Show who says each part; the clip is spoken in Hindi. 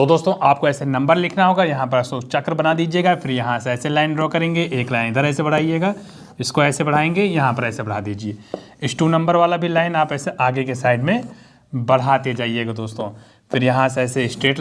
Speaker 1: तो दोस्तों आपको ऐसे नंबर लिखना होगा यहाँ पर सो चक्र बना दीजिएगा फिर यहाँ से ऐसे लाइन ड्रॉ करेंगे एक लाइन इधर ऐसे बढ़ाइएगा इसको ऐसे बढ़ाएंगे यहाँ पर ऐसे बढ़ा दीजिए इस टू नंबर वाला भी लाइन आप ऐसे आगे के साइड में बढ़ाते जाइएगा दोस्तों फिर यहाँ से ऐसे स्ट्रेट